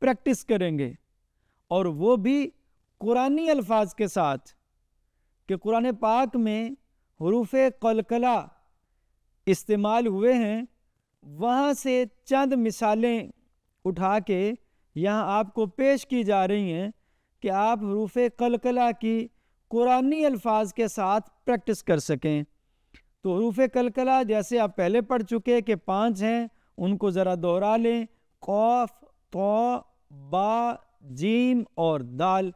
practice करेंगे और वो भी कुरानी अल्फाज के साथ कि कुरान पाक में हरूफ कलकला इस्तेमाल हुए हैं वहाँ से चंद मिसालें उठा के यहाँ आपको पेश की जा रही हैं कि आप हरूफ कलकला की कुरानी अल्फाज के साथ प्रैक्टिस कर सकें तो हरूफ कलकला जैसे आप पहले पढ़ चुके कि पांच हैं उनको ज़रा दोहरा लें कौफ कौ तो बा जीम और दाल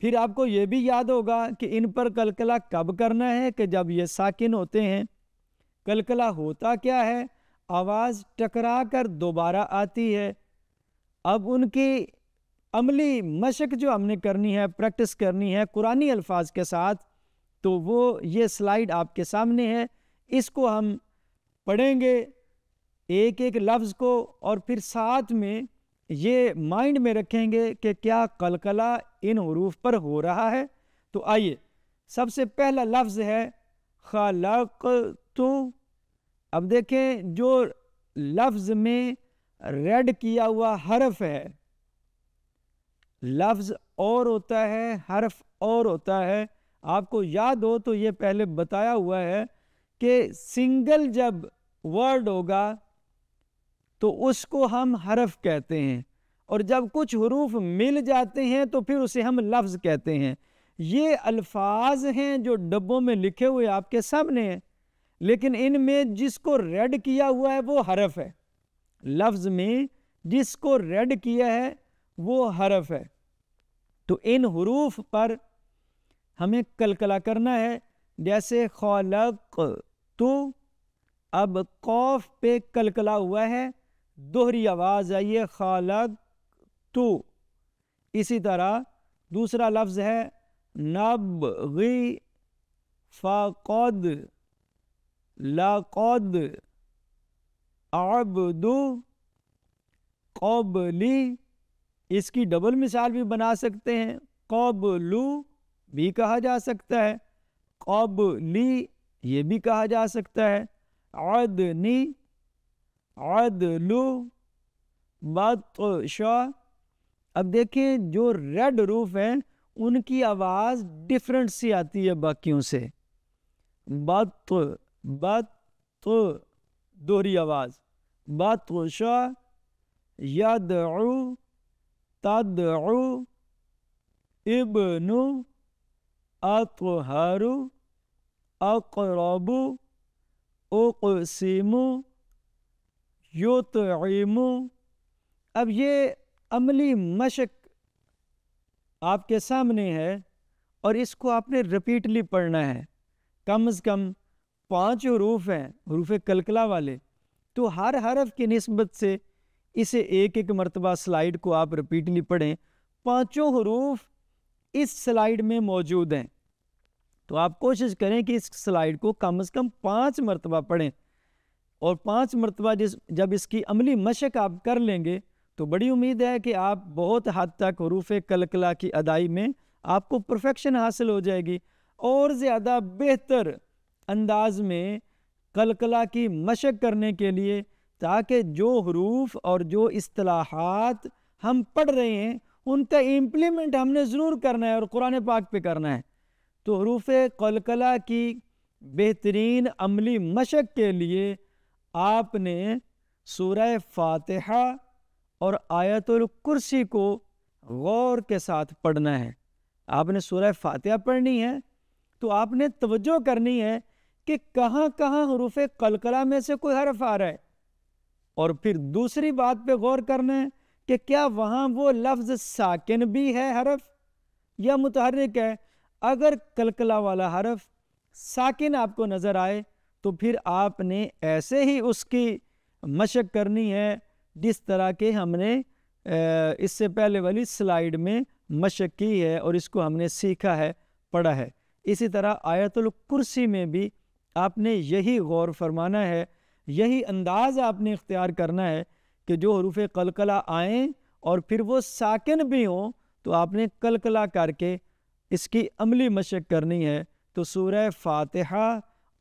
फिर आपको ये भी याद होगा कि इन पर कलकला कब करना है कि जब ये साकिन होते हैं कलकला होता क्या है आवाज़ टकरा कर दोबारा आती है अब उनकी अमली मशक जो हमने करनी है प्रैक्टिस करनी है कुरानी अल्फाज के साथ तो वो ये स्लाइड आपके सामने है इसको हम पढ़ेंगे एक एक लफ्ज़ को और फिर साथ में ये माइंड में रखेंगे कि क्या कलकला इन हरूफ पर हो रहा है तो आइए सबसे पहला लफ्ज़ है खलक तो अब देखें जो लफ्ज़ में रेड किया हुआ हरफ है लफ्ज़ और होता है हरफ और होता है आपको याद हो तो ये पहले बताया हुआ है कि सिंगल जब वर्ड होगा तो उसको हम हरफ कहते हैं और जब कुछ हरूफ मिल जाते हैं तो फिर उसे हम लफ्ज़ कहते हैं ये अल्फाज हैं जो डब्बों में लिखे हुए आपके सामने हैं लेकिन इनमें जिसको रेड किया हुआ है वो हरफ है लफ्ज़ में जिसको रेड किया है वो हरफ है तो इन हरूफ पर हमें कलकला करना है जैसे खौलक तो अब कौफ पे कलकला हुआ है दोहरी आवाज़ है ये खालक तो इसी तरह दूसरा लफ्ज़ है नब गी फ़ाकद लाकौद आबदु कौबली इसकी डबल मिसाल भी बना सकते हैं कौबलू भी कहा जा सकता है कौबली ये भी कहा जा सकता है आदनी अदल बतशा तो अब देखें जो रेड रूफ हैं उनकी आवाज़ डिफरेंट सी आती है बाकियों से बत तो, बत तो दोहरी आवाज़ बतशा यद तद इबनु अतहरु अकरबु उकसिमु यो अब ये अमली मशक आपके सामने है और इसको आपने रिपीटली पढ़ना है कम अज़ कम पाँच हरूफ हैं हरूफ कलकला वाले तो हर हरफ की नस्बत से इसे एक एक मरतबा स्लाइड को आप रिपीटली पढ़ें पांचों हरूफ इस स्लाइड में मौजूद हैं तो आप कोशिश करें कि इस स्लाइड को कम अज़ कम पाँच मरतबा पढ़ें और पाँच मरतबा जिस जब इसकी अमली मशक आप कर लेंगे तो बड़ी उम्मीद है कि आप बहुत हद तक हरूफ कलकला की अदाई में आपको परफेक्शन हासिल हो जाएगी और ज़्यादा बेहतर अंदाज में कलकला की मशक करने के लिए ताकि जो हरूफ और जो असलाहत हम पढ़ रहे हैं उनका इम्प्लीमेंट हमने ज़रूर करना है और कुरान पाक पे करना है तो हरूफ कलकला की बेहतरीन अमली मशक के लिए आपने सूरह फातिहा और आयतुल कुर्सी को गौर के साथ पढ़ना है आपने सूरह फातिहा पढ़नी है तो आपने तवज्जो करनी है कि कहाँ कहाँ हरूफ कलकला में से कोई हरफ आ रहा है और फिर दूसरी बात पे गौर करना है कि क्या वहाँ वो लफ्ज़ साकिन भी है हरफ या मुतहरक है अगर कलकला वाला हरफ साकिन आपको नज़र आए तो फिर आपने ऐसे ही उसकी मशक करनी है जिस तरह के हमने इससे पहले वाली स्लाइड में मशक की है और इसको हमने सीखा है पढ़ा है इसी तरह आयतुल कुर्सी में भी आपने यही गौर फरमाना है यही अंदाज़ आपने इख्तियार करना है कि जो हरूफ कलकला आए और फिर वो साकिन भी हों तो आपने कलकला करके इसकी अमली मशक करनी है तो सूर्य फातिहा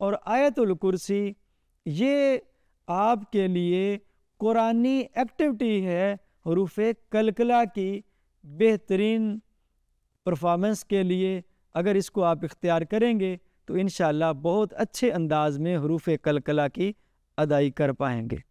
और आयतुल कुर्सी ये आपके लिए कुरानी एक्टिविटी है हरूफ कलकला की बेहतरीन परफॉर्मेंस के लिए अगर इसको आप इख्तियार करेंगे तो इन बहुत अच्छे अंदाज में हरूफ कलकला की अदाई कर पाएंगे